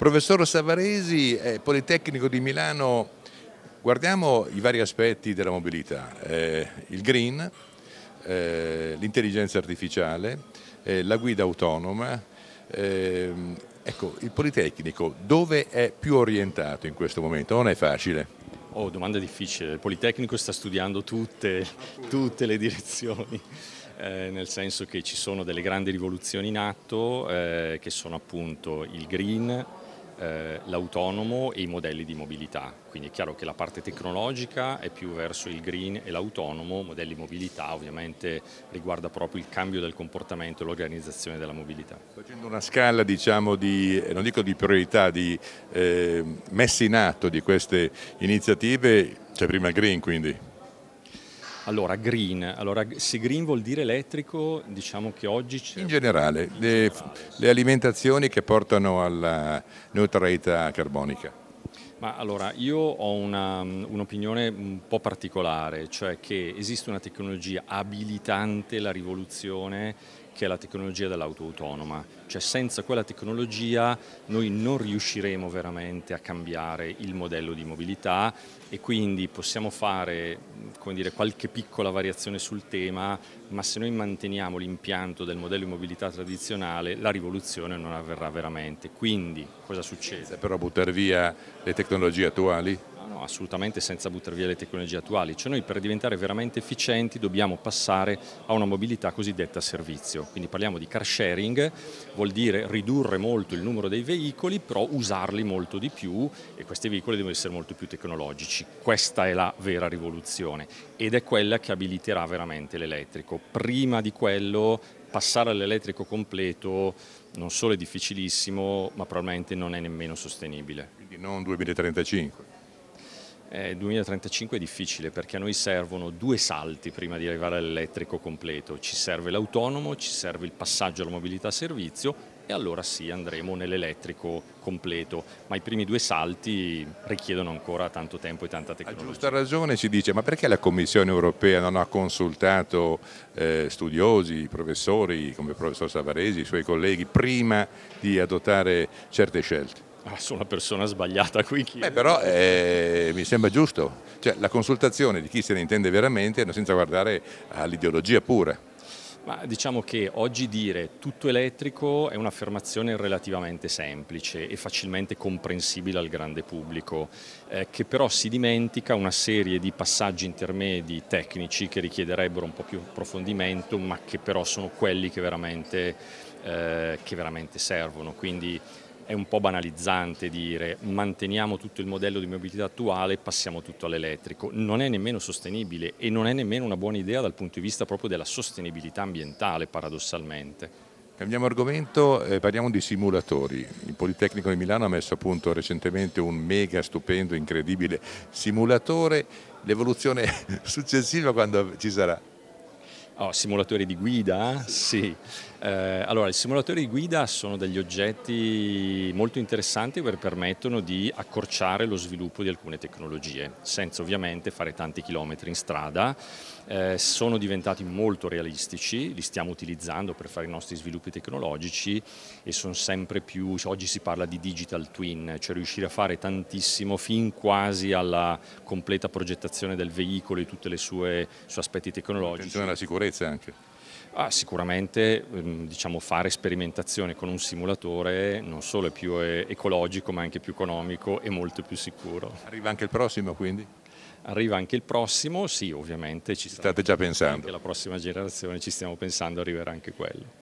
Professor Savaresi, eh, Politecnico di Milano, guardiamo i vari aspetti della mobilità, eh, il green, eh, l'intelligenza artificiale, eh, la guida autonoma, eh, ecco, il Politecnico dove è più orientato in questo momento? Non è facile. Oh, domanda difficile. Il Politecnico sta studiando tutte, tutte le direzioni, eh, nel senso che ci sono delle grandi rivoluzioni in atto, eh, che sono appunto il green, eh, l'autonomo e i modelli di mobilità. Quindi è chiaro che la parte tecnologica è più verso il green e l'autonomo, modelli di mobilità ovviamente riguarda proprio il cambio del comportamento e l'organizzazione della mobilità. Facendo una scala diciamo di, eh, non dico di priorità, di eh, messa in atto di queste iniziative, c'è cioè prima il green quindi? Allora, green. Allora, se green vuol dire elettrico, diciamo che oggi c'è... In generale, in le, generale. le alimentazioni che portano alla neutralità carbonica. Ma allora, io ho un'opinione un, un po' particolare, cioè che esiste una tecnologia abilitante la rivoluzione che è la tecnologia dell'auto autonoma, cioè senza quella tecnologia noi non riusciremo veramente a cambiare il modello di mobilità e quindi possiamo fare dire, qualche piccola variazione sul tema, ma se noi manteniamo l'impianto del modello di mobilità tradizionale la rivoluzione non avverrà veramente. Quindi cosa succede? Per buttare via le tecnologie attuali? assolutamente senza buttare via le tecnologie attuali, cioè noi per diventare veramente efficienti dobbiamo passare a una mobilità cosiddetta servizio, quindi parliamo di car sharing, vuol dire ridurre molto il numero dei veicoli, però usarli molto di più e questi veicoli devono essere molto più tecnologici, questa è la vera rivoluzione ed è quella che abiliterà veramente l'elettrico, prima di quello passare all'elettrico completo non solo è difficilissimo, ma probabilmente non è nemmeno sostenibile. Quindi non 2035? 2035 eh, è difficile perché a noi servono due salti prima di arrivare all'elettrico completo, ci serve l'autonomo, ci serve il passaggio alla mobilità servizio e allora sì andremo nell'elettrico completo, ma i primi due salti richiedono ancora tanto tempo e tanta tecnologia. A giusta ragione si dice, ma perché la Commissione europea non ha consultato eh, studiosi, professori come il professor Savaresi, i suoi colleghi, prima di adottare certe scelte? Ah, sono una persona sbagliata qui. Beh, però eh, mi sembra giusto, cioè, la consultazione di chi se ne intende veramente senza guardare all'ideologia pura. Ma diciamo che oggi dire tutto elettrico è un'affermazione relativamente semplice e facilmente comprensibile al grande pubblico, eh, che però si dimentica una serie di passaggi intermedi tecnici che richiederebbero un po' più approfondimento, ma che però sono quelli che veramente, eh, che veramente servono. Quindi è un po' banalizzante dire manteniamo tutto il modello di mobilità attuale e passiamo tutto all'elettrico. Non è nemmeno sostenibile e non è nemmeno una buona idea dal punto di vista proprio della sostenibilità ambientale, paradossalmente. Cambiamo argomento e eh, parliamo di simulatori. Il Politecnico di Milano ha messo a punto recentemente un mega, stupendo, incredibile simulatore. L'evoluzione successiva quando ci sarà? Oh, simulatori di guida? Eh? Sì. Eh, allora, i simulatori di guida sono degli oggetti molto interessanti perché permettono di accorciare lo sviluppo di alcune tecnologie, senza ovviamente fare tanti chilometri in strada. Eh, sono diventati molto realistici, li stiamo utilizzando per fare i nostri sviluppi tecnologici e sono sempre più, oggi si parla di digital twin, cioè riuscire a fare tantissimo fin quasi alla completa progettazione del veicolo e tutti i suoi aspetti tecnologici. Attenzione alla sicurezza sicurezza anche? Ah, sicuramente ehm, diciamo, fare sperimentazione con un simulatore non solo è più eh, ecologico ma anche più economico e molto più sicuro. Arriva anche il prossimo quindi? Arriva anche il prossimo, sì ovviamente. Ci state già pensando? Anche la prossima generazione ci stiamo pensando, arriverà anche quello.